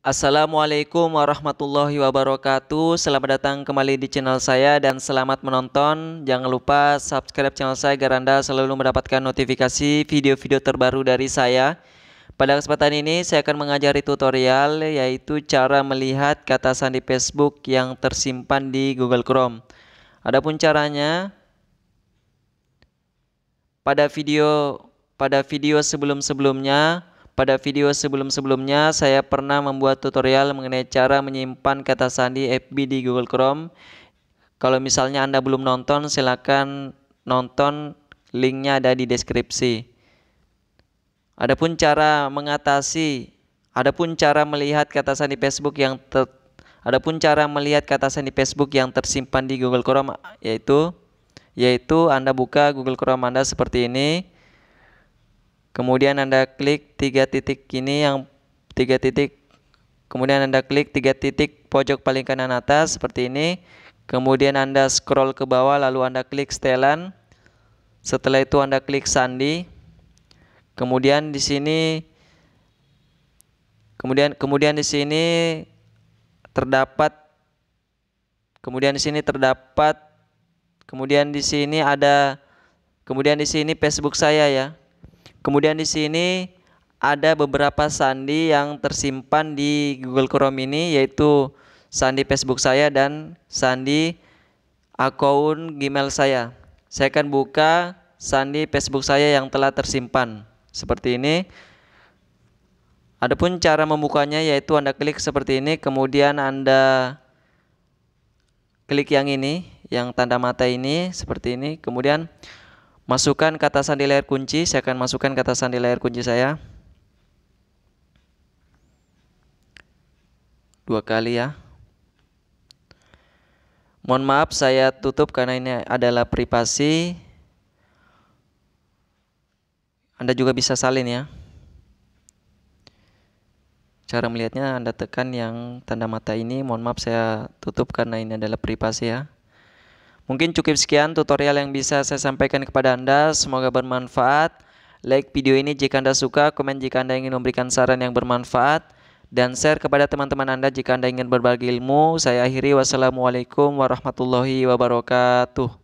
Assalamualaikum warahmatullahi wabarakatuh Selamat datang kembali di channel saya dan selamat menonton Jangan lupa subscribe channel saya agar Anda selalu mendapatkan notifikasi video-video terbaru dari saya Pada kesempatan ini saya akan mengajari tutorial yaitu cara melihat kata sandi Facebook yang tersimpan di Google Chrome Adapun caranya Pada video pada video sebelum-sebelumnya pada video sebelum-sebelumnya, saya pernah membuat tutorial mengenai cara menyimpan kata sandi FB di Google Chrome. Kalau misalnya Anda belum nonton, silakan nonton. Linknya ada di deskripsi. Adapun cara mengatasi, adapun cara melihat kata sandi Facebook yang ter, adapun cara melihat kata sandi Facebook yang tersimpan di Google Chrome yaitu yaitu Anda buka Google Chrome Anda seperti ini kemudian anda klik tiga titik ini yang tiga titik kemudian anda klik tiga titik pojok paling kanan atas seperti ini kemudian anda scroll ke bawah lalu anda klik setelan setelah itu anda klik sandi kemudian di sini kemudian kemudian di sini terdapat kemudian di sini terdapat kemudian di sini ada kemudian di sini Facebook saya ya Kemudian di sini ada beberapa sandi yang tersimpan di Google Chrome ini yaitu sandi Facebook saya dan sandi akun Gmail saya. Saya akan buka sandi Facebook saya yang telah tersimpan seperti ini. Adapun cara membukanya yaitu Anda klik seperti ini kemudian Anda klik yang ini, yang tanda mata ini seperti ini. Kemudian Masukkan kata sandi layar kunci, saya akan masukkan kata sandi layar kunci saya. Dua kali ya. Mohon maaf saya tutup karena ini adalah privasi. Anda juga bisa salin ya. Cara melihatnya Anda tekan yang tanda mata ini. Mohon maaf saya tutup karena ini adalah privasi ya. Mungkin cukup sekian tutorial yang bisa saya sampaikan kepada Anda. Semoga bermanfaat. Like video ini jika Anda suka, komen jika Anda ingin memberikan saran yang bermanfaat, dan share kepada teman-teman Anda jika Anda ingin berbagi ilmu. Saya akhiri, wassalamualaikum warahmatullahi wabarakatuh.